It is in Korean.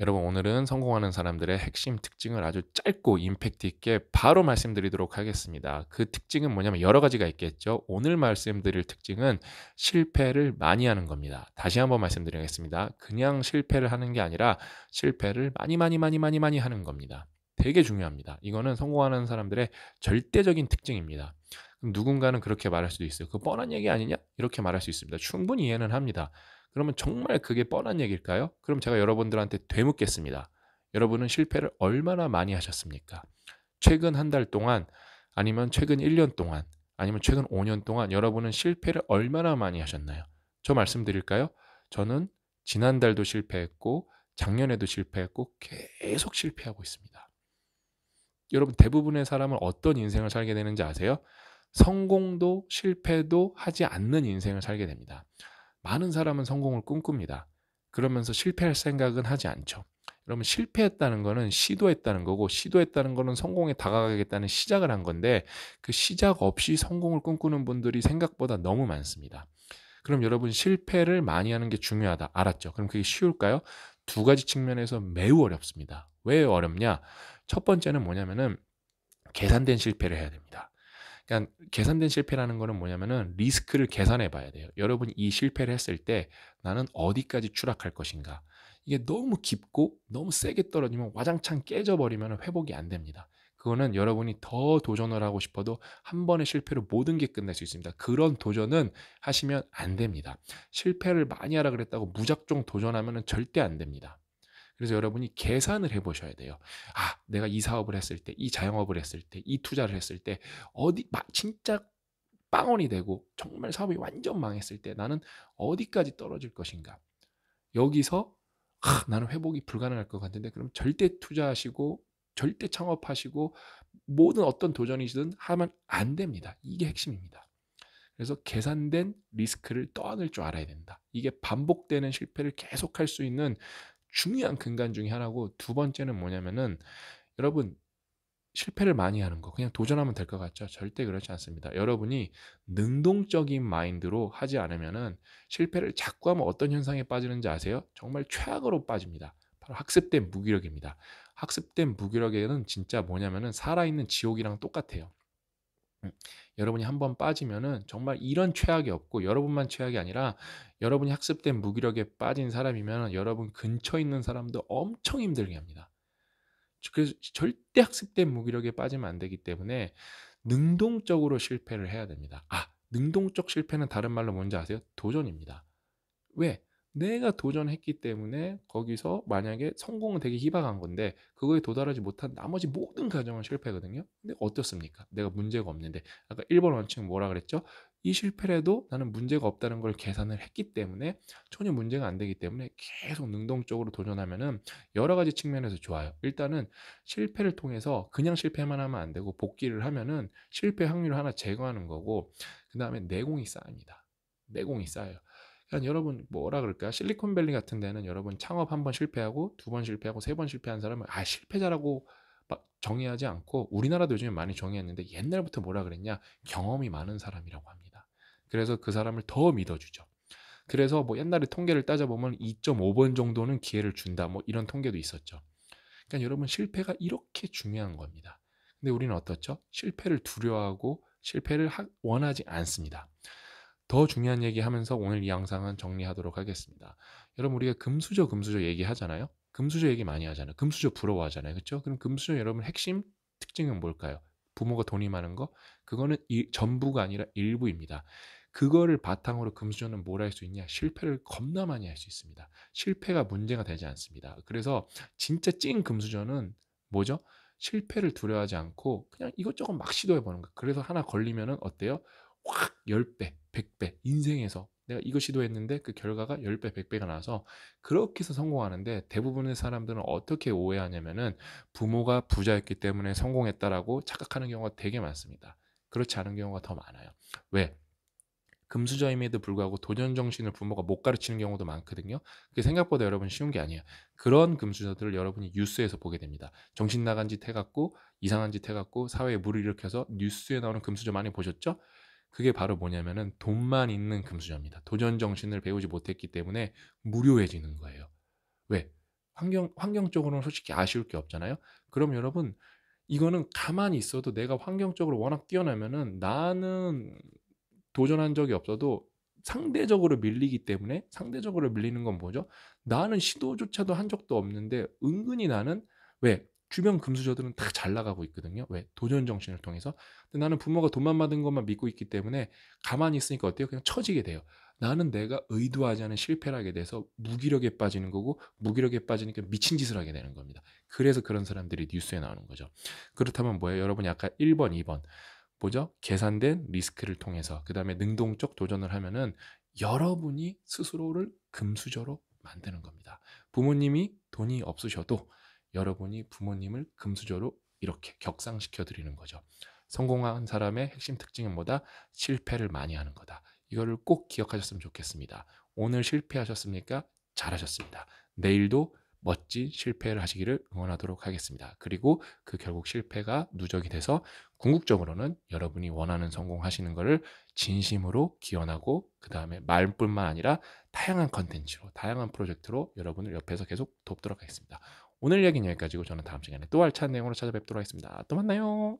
여러분 오늘은 성공하는 사람들의 핵심 특징을 아주 짧고 임팩트 있게 바로 말씀드리도록 하겠습니다. 그 특징은 뭐냐면 여러 가지가 있겠죠. 오늘 말씀드릴 특징은 실패를 많이 하는 겁니다. 다시 한번 말씀드리겠습니다. 그냥 실패를 하는 게 아니라 실패를 많이 많이 많이 많이 많이 하는 겁니다. 되게 중요합니다. 이거는 성공하는 사람들의 절대적인 특징입니다. 누군가는 그렇게 말할 수도 있어요. 그 뻔한 얘기 아니냐? 이렇게 말할 수 있습니다. 충분히 이해는 합니다. 그러면 정말 그게 뻔한 얘기일까요? 그럼 제가 여러분들한테 되묻겠습니다. 여러분은 실패를 얼마나 많이 하셨습니까? 최근 한 달 동안 아니면 최근 1년 동안 아니면 최근 5년 동안 여러분은 실패를 얼마나 많이 하셨나요? 저 말씀드릴까요? 저는 지난달도 실패했고 작년에도 실패했고 계속 실패하고 있습니다. 여러분 대부분의 사람은 어떤 인생을 살게 되는지 아세요? 성공도 실패도 하지 않는 인생을 살게 됩니다. 많은 사람은 성공을 꿈꿉니다. 그러면서 실패할 생각은 하지 않죠. 그러면 실패했다는 거는 시도했다는 거고 시도했다는 거는 성공에 다가가겠다는 시작을 한 건데 그 시작 없이 성공을 꿈꾸는 분들이 생각보다 너무 많습니다. 그럼 여러분 실패를 많이 하는 게 중요하다. 알았죠? 그럼 그게 쉬울까요? 두 가지 측면에서 매우 어렵습니다. 왜 어렵냐? 첫 번째는 뭐냐면은 계산된 실패를 해야 됩니다. 그러니까 계산된 실패라는 거는 뭐냐면은 리스크를 계산해 봐야 돼요. 여러분 이 실패를 했을 때 나는 어디까지 추락할 것인가. 이게 너무 깊고 너무 세게 떨어지면 와장창 깨져버리면 회복이 안 됩니다. 그거는 여러분이 더 도전을 하고 싶어도 한 번의 실패로 모든 게 끝날 수 있습니다. 그런 도전은 하시면 안 됩니다. 실패를 많이 하라 그랬다고 무작정 도전하면 절대 안 됩니다. 그래서 여러분이 계산을 해보셔야 돼요. 아, 내가 이 사업을 했을 때, 이 자영업을 했을 때, 이 투자를 했을 때, 어디, 막 진짜 빵원이 되고, 정말 사업이 완전 망했을 때 나는 어디까지 떨어질 것인가. 여기서, 아, 나는 회복이 불가능할 것 같은데, 그럼 절대 투자하시고, 절대 창업하시고, 모든 어떤 도전이든 하면 안 됩니다. 이게 핵심입니다. 그래서 계산된 리스크를 떠안을 줄 알아야 된다. 이게 반복되는 실패를 계속할 수 있는 중요한 근간 중의 하나고 두 번째는 뭐냐면은 여러분 실패를 많이 하는 거 그냥 도전하면 될 것 같죠? 절대 그렇지 않습니다. 여러분이 능동적인 마인드로 하지 않으면은 실패를 자꾸 하면 어떤 현상에 빠지는지 아세요? 정말 최악으로 빠집니다. 바로 학습된 무기력입니다. 학습된 무기력에는 진짜 뭐냐면은 살아있는 지옥이랑 똑같아요. 음. 여러분이 한번 빠지면은 정말 이런 최악이 없고 여러분만 최악이 아니라 여러분이 학습된 무기력에 빠진 사람이면 여러분 근처에 있는 사람도 엄청 힘들게 합니다. 그래서 절대 학습된 무기력에 빠지면 안 되기 때문에 능동적으로 실패를 해야 됩니다. 아, 능동적 실패는 다른 말로 뭔지 아세요? 도전입니다. 왜? 내가 도전했기 때문에 거기서 만약에 성공은 되게 희박한 건데 그거에 도달하지 못한 나머지 모든 과정은 실패거든요. 근데 어떻습니까? 내가 문제가 없는데 아까 1번 원칙은 뭐라 그랬죠? 이 실패라도 나는 문제가 없다는 걸 계산을 했기 때문에 전혀 문제가 안 되기 때문에 계속 능동적으로 도전하면은 여러 가지 측면에서 좋아요. 일단은 실패를 통해서 그냥 실패만 하면 안 되고 복귀를 하면은 실패 확률을 하나 제거하는 거고 그 다음에 내공이 쌓입니다. 내공이 쌓여요. 그러니까 여러분 뭐라 그럴까 실리콘밸리 같은 데는 여러분 창업 한 번 실패하고 두 번 실패하고 세 번 실패한 사람은 아 실패자라고 막 정의하지 않고 우리나라도 요즘에 많이 정의했는데 옛날부터 뭐라 그랬냐 경험이 많은 사람이라고 합니다. 그래서 그 사람을 더 믿어주죠. 그래서 뭐 옛날에 통계를 따져보면 2.5번 정도는 기회를 준다 뭐 이런 통계도 있었죠. 그러니까 여러분 실패가 이렇게 중요한 겁니다. 근데 우리는 어떻죠? 실패를 두려워하고 실패를 원하지 않습니다. 더 중요한 얘기 하면서 오늘 이 영상은 정리하도록 하겠습니다. 여러분 우리가 금수저 금수저 얘기하잖아요. 금수저 얘기 많이 하잖아요. 금수저 부러워하잖아요. 그렇죠? 그럼 금수저 여러분 핵심 특징은 뭘까요? 부모가 돈이 많은 거? 그거는 이, 전부가 아니라 일부입니다. 그거를 바탕으로 금수저는 뭘 할 수 있냐? 실패를 겁나 많이 할 수 있습니다. 실패가 문제가 되지 않습니다. 그래서 진짜 찐 금수저는 뭐죠? 실패를 두려워하지 않고 그냥 이것저것 막 시도해 보는 거. 예요 그래서 하나 걸리면 어때요? 확 10배, 100배, 인생에서 내가 이거 시도했는데 그 결과가 10배, 100배가 나서 그렇게 해서 성공하는데 대부분의 사람들은 어떻게 오해하냐면은 부모가 부자였기 때문에 성공했다라고 착각하는 경우가 되게 많습니다. 그렇지 않은 경우가 더 많아요. 왜? 금수저임에도 불구하고 도전 정신을 부모가 못 가르치는 경우도 많거든요. 그게 생각보다 여러분 쉬운 게 아니에요. 그런 금수저들을 여러분이 뉴스에서 보게 됩니다. 정신 나간 짓 해갖고 이상한 짓 해갖고 사회에 물을 일으켜서 뉴스에 나오는 금수저 많이 보셨죠? 그게 바로 뭐냐면은 돈만 있는 금수저입니다. 도전 정신을 배우지 못했기 때문에 무료해지는 거예요. 왜? 환경 환경적으로는 솔직히 아쉬울 게 없잖아요. 그럼 여러분 이거는 가만히 있어도 내가 환경적으로 워낙 뛰어나면은 나는 도전한 적이 없어도 상대적으로 밀리기 때문에 상대적으로 밀리는 건 뭐죠? 나는 시도조차도 한 적도 없는데 은근히 나는 왜 주변 금수저들은 다 잘 나가고 있거든요. 왜? 도전 정신을 통해서. 근데 나는 부모가 돈만 받은 것만 믿고 있기 때문에 가만히 있으니까 어때요? 그냥 처지게 돼요. 나는 내가 의도하지 않은 실패를 하게 돼서 무기력에 빠지는 거고 무기력에 빠지니까 미친 짓을 하게 되는 겁니다. 그래서 그런 사람들이 뉴스에 나오는 거죠. 그렇다면 뭐예요? 여러분이 아까 1번, 2번 뭐죠? 계산된 리스크를 통해서 그 다음에 능동적 도전을 하면은 여러분이 스스로를 금수저로 만드는 겁니다. 부모님이 돈이 없으셔도 여러분이 부모님을 금수저로 이렇게 격상시켜 드리는 거죠. 성공한 사람의 핵심 특징은 뭐다? 실패를 많이 하는 거다. 이거를 꼭 기억하셨으면 좋겠습니다. 오늘 실패하셨습니까? 잘하셨습니다. 내일도 멋진 실패를 하시기를 응원하도록 하겠습니다. 그리고 그 결국 실패가 누적이 돼서 궁극적으로는 여러분이 원하는 성공하시는 것을 진심으로 기원하고 그 다음에 말뿐만 아니라 다양한 컨텐츠로 다양한 프로젝트로 여러분을 옆에서 계속 돕도록 하겠습니다. 오늘 이야기는 여기까지고 저는 다음 시간에 또 알찬 내용으로 찾아뵙도록 하겠습니다. 또 만나요.